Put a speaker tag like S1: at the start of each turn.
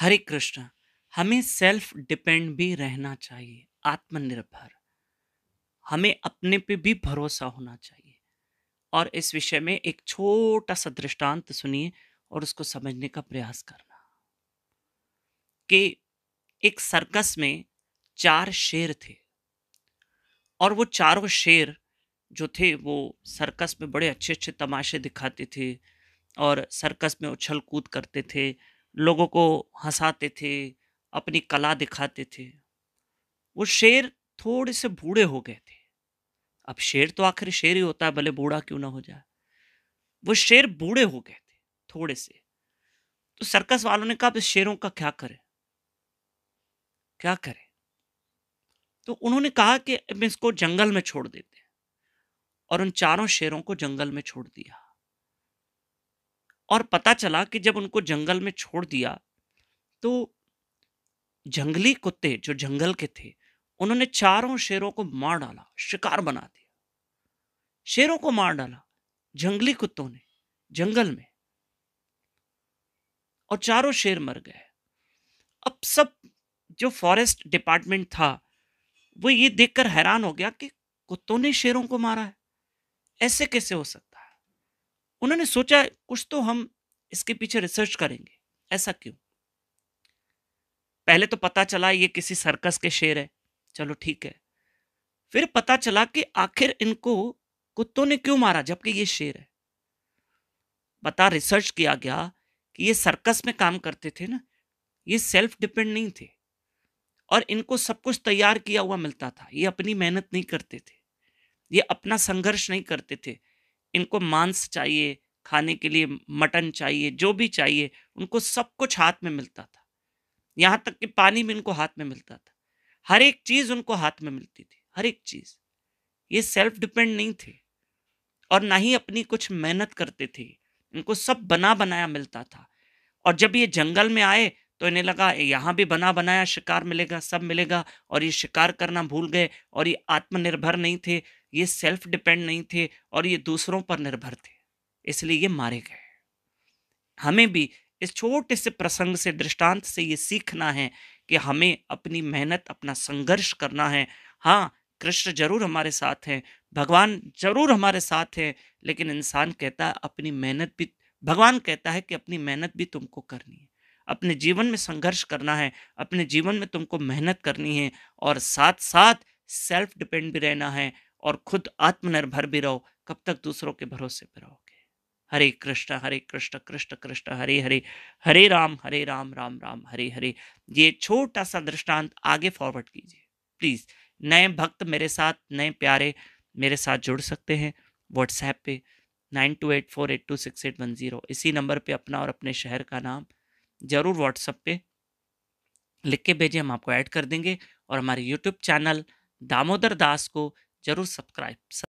S1: हरे कृष्ण हमें self depend भी रहना चाहिए आत्मनिर्भर हमें अपने पे भी भरोसा होना चाहिए और इस विषय में एक छोटा सा दृष्टांत सुनिए और उसको समझने का प्रयास करना कि एक सर्कस में चार शेर थे और वो चारों शेर जो थे वो सर्कस में बड़े अच्छे अच्छे तमाशे दिखाते थे और सर्कस में उछल कूद करते थे लोगों को हंसाते थे अपनी कला दिखाते थे वो शेर थोड़े से बूढ़े हो गए थे अब शेर तो आखिर शेर ही होता है भले बूढ़ा क्यों ना हो जाए वो शेर बूढ़े हो गए थे थोड़े से तो सर्कस वालों ने कहा इस शेरों का क्या करें क्या करें तो उन्होंने कहा कि इसको जंगल में छोड़ देते और उन चारों शेरों को जंगल में छोड़ दिया और पता चला कि जब उनको जंगल में छोड़ दिया तो जंगली कुत्ते जो जंगल के थे उन्होंने चारों शेरों को मार डाला शिकार बना दिया शेरों को मार डाला जंगली कुत्तों ने जंगल में और चारों शेर मर गए अब सब जो फॉरेस्ट डिपार्टमेंट था वो ये देखकर हैरान हो गया कि कुत्तों ने शेरों को मारा है ऐसे कैसे हो सकता है उन्होंने सोचा कुछ तो हम इसके पीछे रिसर्च करेंगे ऐसा क्यों पहले तो पता चला ये किसी सर्कस के शेर है चलो ठीक है फिर पता चला कि आखिर इनको कुत्तों ने क्यों मारा जबकि ये शेर है पता रिसर्च किया गया कि ये सर्कस में काम करते थे ना ये सेल्फ डिपेंड नहीं थे और इनको सब कुछ तैयार किया हुआ मिलता था ये अपनी मेहनत नहीं करते थे ये अपना संघर्ष नहीं करते थे इनको मांस चाहिए खाने के लिए मटन चाहिए जो भी चाहिए उनको सब कुछ हाथ में मिलता था यहाँ तक कि पानी भी इनको हाथ में मिलता था हर एक चीज़ उनको हाथ में मिलती थी हर एक चीज़ ये सेल्फ डिपेंड नहीं थे और ना ही अपनी कुछ मेहनत करते थे इनको सब बना बनाया मिलता था और जब ये जंगल में आए तो इन्हें लगा यहाँ भी बना बनाया शिकार मिलेगा सब मिलेगा और ये शिकार करना भूल गए और ये आत्मनिर्भर नहीं थे ये सेल्फ डिपेंड नहीं थे और ये दूसरों पर निर्भर थे इसलिए ये मारे गए हमें भी इस छोटे से प्रसंग से दृष्टांत से ये सीखना है कि हमें अपनी मेहनत अपना संघर्ष करना है हाँ कृष्ण जरूर हमारे साथ हैं भगवान जरूर हमारे साथ हैं लेकिन इंसान कहता है अपनी मेहनत भी भगवान कहता है कि अपनी मेहनत भी तुमको करनी है अपने जीवन में संघर्ष करना है अपने जीवन में तुमको मेहनत करनी है और साथ साथ सेल्फ डिपेंड भी रहना है और खुद आत्मनिर्भर भी रहो कब तक दूसरों के भरोसे पर रहोगे हरे कृष्ण हरे कृष्ण कृष्ण कृष्ण हरे हरे हरे राम हरे राम राम राम हरे हरे ये छोटा सा दृष्टांत आगे फॉरवर्ड कीजिए प्लीज़ नए भक्त मेरे साथ नए प्यारे मेरे साथ जुड़ सकते हैं व्हाट्सएप पे nine two eight four eight two six eight one zero इसी नंबर पे अपना और अपने शहर का नाम ज़रूर व्हाट्सएप पे लिख के भेजें हम आपको ऐड कर देंगे और हमारे यूट्यूब चैनल दामोदर दास को ज़रूर सब्सक्राइब